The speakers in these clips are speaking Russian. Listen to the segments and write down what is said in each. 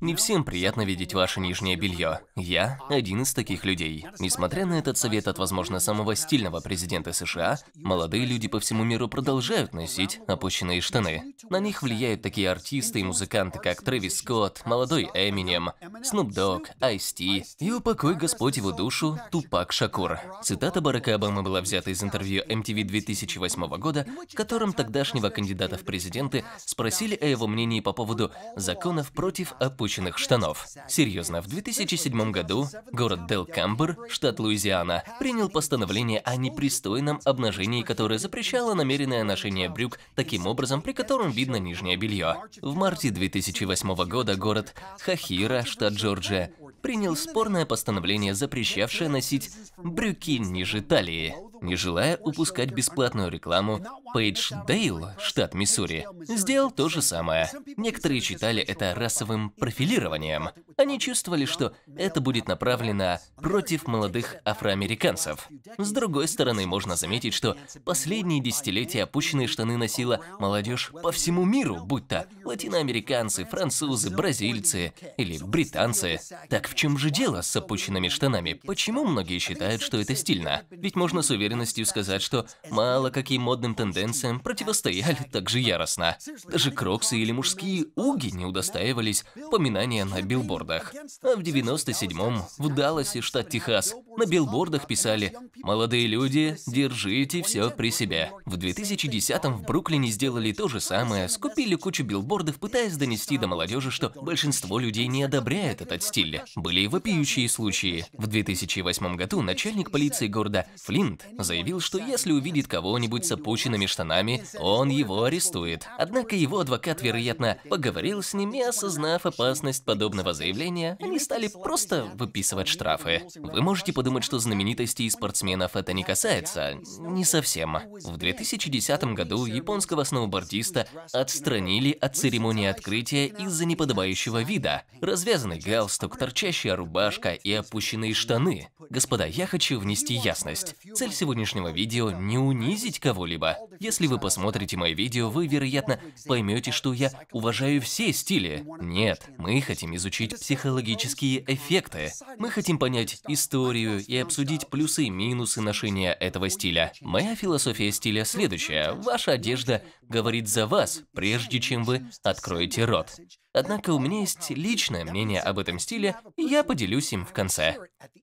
Не всем приятно видеть ваше нижнее белье. Я один из таких людей. Несмотря на этот совет от, возможно, самого стильного президента США, молодые люди по всему миру продолжают носить опущенные штаны. На них влияют такие артисты и музыканты, как Трэвис Скотт, молодой Эминем, Снуп Дог, Айс Ти и упокой Господь его душу Тупак Шакур. Цитата Барака Обамы была взята из интервью MTV 2008 года, в котором тогдашнего кандидата в президенты спросили о его мнении по поводу законов против опущенных полученных штанов. Серьезно, в 2007 году город Дел Камбер, штат Луизиана, принял постановление о непристойном обнажении, которое запрещало намеренное ношение брюк таким образом, при котором видно нижнее белье. В марте 2008 года город Хахира, штат Джорджия, принял спорное постановление, запрещавшее носить брюки ниже талии. Не желая упускать бесплатную рекламу, Пейдж Дейл, штат Миссури, сделал то же самое. Некоторые считали это расовым профилированием. Они чувствовали, что это будет направлено против молодых афроамериканцев. С другой стороны, можно заметить, что последние десятилетия опущенные штаны носила молодежь по всему миру, будь то латиноамериканцы, французы, бразильцы или британцы. Так в чем же дело с опущенными штанами? Почему многие считают, что это стильно? Ведь можно с уверенностью сказать, что мало каким модным тенденциям противостояли так же яростно. Даже кроксы или мужские уги не удостаивались поминания на билборд билбордах. А в 97-м в Далласе, штат Техас, на билбордах писали «Молодые люди, держите все при себе». В 2010-м в Бруклине сделали то же самое, скупили кучу билбордов, пытаясь донести до молодежи, что большинство людей не одобряет этот стиль. Были и вопиющие случаи. В 2008 году начальник полиции города Флинт заявил, что если увидит кого-нибудь с опущенными штанами, он его арестует. Однако его адвокат, вероятно, поговорил с ним и осознав опасность подобного заявления, постановления, они стали просто выписывать штрафы. Ну, вы можете подумать, что знаменитостей и спортсменов это не касается. Не совсем. В 2010 году японского сноубордиста отстранили от церемонии открытия из-за неподобающего вида. Развязанный галстук, торчащая рубашка и опущенные штаны. Господа, я хочу внести ясность. Цель сегодняшнего видео – не унизить кого-либо. Если вы посмотрите мои видео, вы, вероятно, поймете, что я уважаю все стили. Нет, мы хотим изучить психологические эффекты. Мы хотим понять историю и обсудить плюсы и минусы ношения этого стиля. Моя философия стиля следующая. Ваша одежда говорит за вас, прежде чем вы откроете рот. Однако у меня есть личное мнение об этом стиле, и я поделюсь им в конце.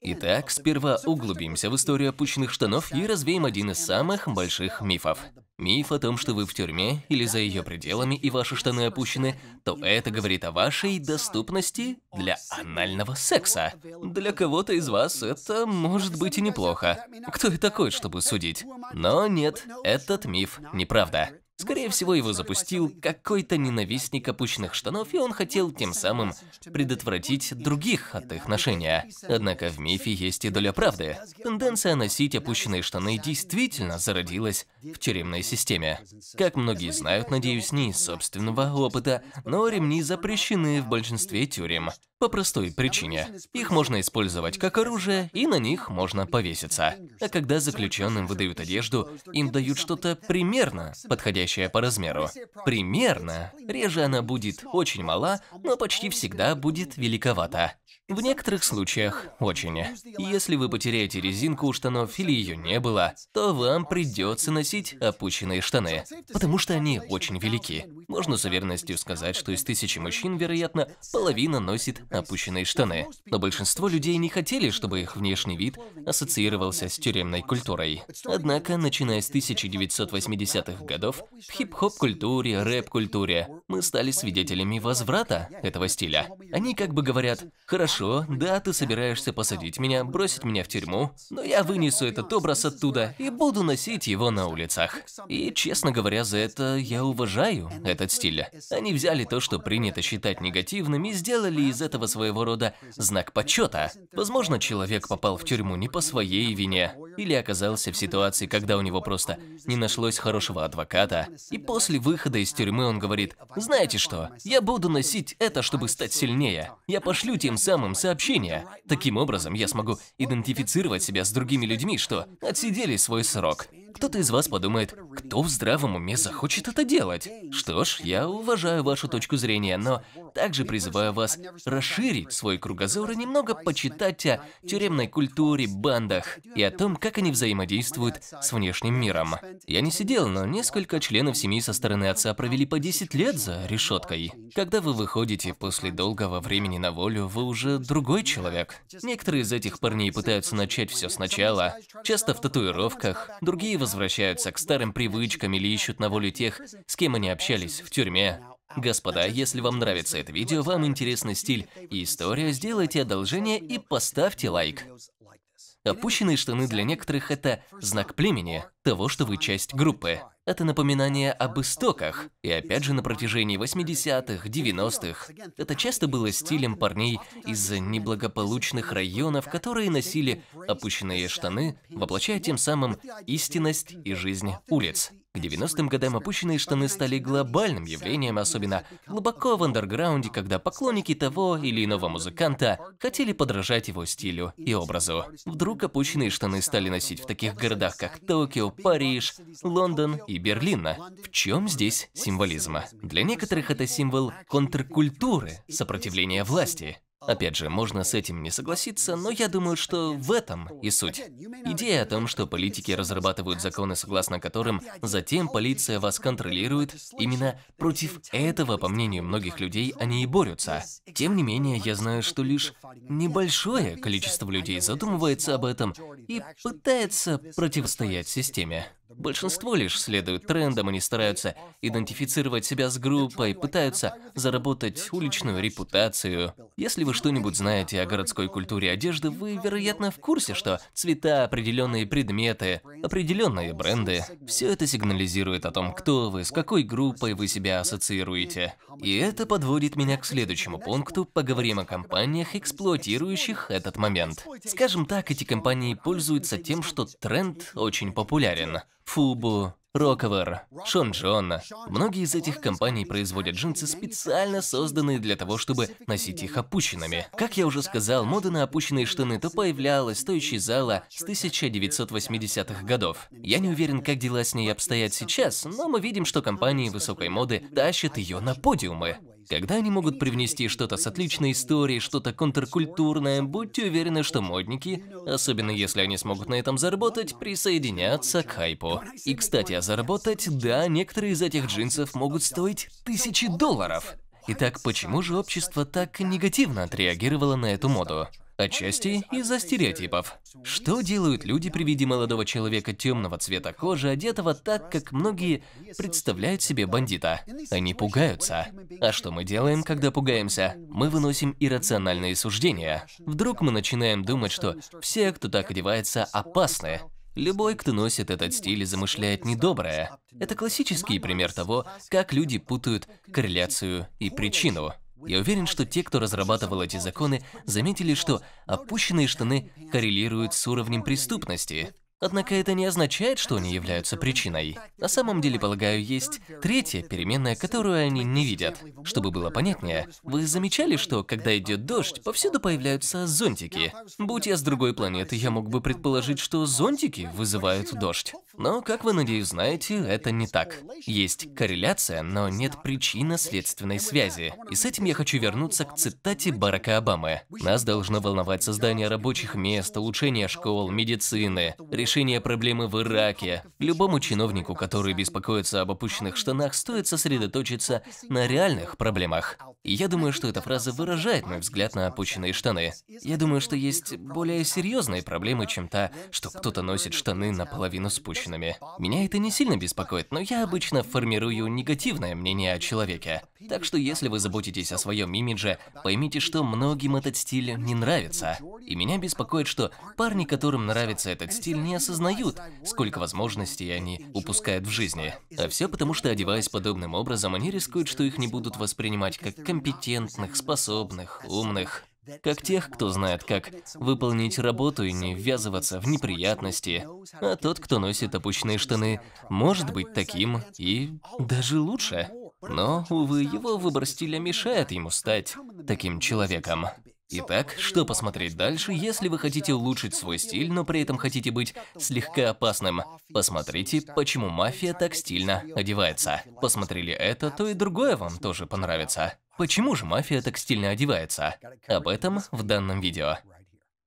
Итак, сперва углубимся в историю пучных штанов и развеем один из самых больших мифов. Миф о том, что вы в тюрьме или за ее пределами и ваши штаны опущены, то это говорит о вашей доступности для анального секса. Для кого-то из вас это может быть и неплохо. Кто я такой, чтобы судить? Но нет, этот миф неправда. Скорее всего, его запустил какой-то ненавистник опущенных штанов, и он хотел тем самым предотвратить других от их ношения. Однако в мифе есть и доля правды. Тенденция носить опущенные штаны действительно зародилась в тюремной системе. Как многие знают, надеюсь, не из собственного опыта, но ремни запрещены в большинстве тюрем. По простой причине. Их можно использовать как оружие, и на них можно повеситься. А когда заключенным выдают одежду, им дают что-то примерно подходящее подходящая по размеру. Примерно. Реже она будет очень мала, но почти всегда будет великовата. В некоторых случаях очень. Если вы потеряете резинку у штанов или ее не было, то вам придется носить опущенные штаны, потому что они очень велики. Можно с уверенностью сказать, что из тысячи мужчин, вероятно, половина носит опущенные штаны. Но большинство людей не хотели, чтобы их внешний вид ассоциировался с тюремной культурой. Однако, начиная с 1980-х годов, в хип-хоп-культуре, рэп-культуре мы стали свидетелями возврата этого стиля. Они как бы говорят, хорошо, Хорошо, да, ты собираешься посадить меня, бросить меня в тюрьму, но я вынесу этот образ оттуда и буду носить его на улицах. И, честно говоря, за это я уважаю этот стиль. Они взяли то, что принято считать негативным, и сделали из этого своего рода знак почета. Возможно, человек попал в тюрьму не по своей вине, или оказался в ситуации, когда у него просто не нашлось хорошего адвоката, и после выхода из тюрьмы он говорит, знаете что, я буду носить это, чтобы стать сильнее. Я пошлю тем самым самым сообщения. Таким образом, я смогу идентифицировать себя с другими людьми, что отсидели свой срок. Кто-то из вас подумает, кто в здравом уме захочет это делать? Что ж, я уважаю вашу точку зрения, но также призываю вас расширить свой кругозор и немного почитать о тюремной культуре, бандах и о том, как они взаимодействуют с внешним миром. Я не сидел, но несколько членов семьи со стороны отца провели по 10 лет за решеткой. Когда вы выходите после долгого времени на волю, вы уже другой человек. Некоторые из этих парней пытаются начать все сначала, часто в татуировках, другие возвращаются к старым привычкам или ищут на волю тех, с кем они общались в тюрьме. Господа, если вам нравится это видео, вам интересный стиль и история, сделайте одолжение и поставьте лайк. Опущенные штаны для некоторых – это знак племени того, что вы часть группы. Это напоминание об истоках, и опять же на протяжении 80-х, 90-х. Это часто было стилем парней из неблагополучных районов, которые носили опущенные штаны, воплощая тем самым истинность и жизнь улиц. К 90-м годам опущенные штаны стали глобальным явлением, особенно глубоко в андерграунде, когда поклонники того или иного музыканта хотели подражать его стилю и образу. Вдруг опущенные штаны стали носить в таких городах, как Токио, Париж, Лондон и Берлина. В чем здесь символизм? Для некоторых это символ контркультуры, сопротивления власти. А, Опять же, можно с этим не согласиться, но я думаю, что в этом и суть. Идея о том, что политики разрабатывают законы, согласно которым затем полиция вас контролирует, именно против этого, по мнению многих людей, они и борются. Тем не менее, я знаю, что лишь небольшое количество людей задумывается об этом и пытается противостоять системе. Большинство лишь следуют трендам, они стараются идентифицировать себя с группой, пытаются заработать уличную репутацию. Если вы что-нибудь знаете о городской культуре одежды, вы, вероятно, в курсе, что цвета, определенные предметы, определенные бренды – все это сигнализирует о том, кто вы, с какой группой вы себя ассоциируете. И это подводит меня к следующему пункту – поговорим о компаниях, эксплуатирующих этот момент. Скажем так, эти компании пользуются тем, что тренд очень популярен. Фубу, Роковер, Шон Джон. Многие из этих компаний производят джинсы, специально созданные для того, чтобы носить их опущенными. Как я уже сказал, мода на опущенные штаны то появлялась, то исчезала с 1980-х годов. Я не уверен, как дела с ней обстоят сейчас, но мы видим, что компании высокой моды тащат ее на подиумы. Когда они могут привнести что-то с отличной историей, что-то контркультурное, будьте уверены, что модники, особенно если они смогут на этом заработать, присоединятся к хайпу. И, кстати, а заработать, да, некоторые из этих джинсов могут стоить тысячи долларов. Итак, почему же общество так негативно отреагировало на эту моду? Отчасти из-за стереотипов. Что делают люди при виде молодого человека темного цвета кожи, одетого так, как многие представляют себе бандита? Они пугаются. А что мы делаем, когда пугаемся? Мы выносим иррациональные суждения. Вдруг мы начинаем думать, что все, кто так одевается, опасны. Любой, кто носит этот стиль и замышляет недоброе. Это классический пример того, как люди путают корреляцию и причину. Я уверен, что те, кто разрабатывал эти законы, заметили, что опущенные штаны коррелируют с уровнем преступности. Однако это не означает, что они являются причиной. На самом деле, полагаю, есть третья переменная, которую они не видят. Чтобы было понятнее, вы замечали, что когда идет дождь, повсюду появляются зонтики? Будь я с другой планеты, я мог бы предположить, что зонтики вызывают дождь. Но, как вы, надеюсь, знаете, это не так. Есть корреляция, но нет причинно-следственной связи. И с этим я хочу вернуться к цитате Барака Обамы. Нас должно волновать создание рабочих мест, улучшение школ, медицины, решения проблемы в Ираке. Любому чиновнику, который беспокоится об опущенных штанах, стоит сосредоточиться на реальных проблемах. И я думаю, что эта фраза выражает мой взгляд на опущенные штаны. Я думаю, что есть более серьезные проблемы, чем та, что кто-то носит штаны наполовину спущенными. Меня это не сильно беспокоит, но я обычно формирую негативное мнение о человеке. Так что если вы заботитесь о своем имидже, поймите, что многим этот стиль не нравится. И меня беспокоит, что парни, которым нравится этот стиль, не осознают, сколько возможностей они упускают в жизни. А все потому, что одеваясь подобным образом, они рискуют, что их не будут воспринимать как компетентных, способных, умных. Как тех, кто знает, как выполнить работу и не ввязываться в неприятности. А тот, кто носит опущенные штаны, может быть таким и даже лучше. Но, увы, его выбор стиля мешает ему стать таким человеком. Итак, что посмотреть дальше, если вы хотите улучшить свой стиль, но при этом хотите быть слегка опасным? Посмотрите, почему мафия так стильно одевается. Посмотрели это, то и другое вам тоже понравится. Почему же мафия так стильно одевается? Об этом в данном видео.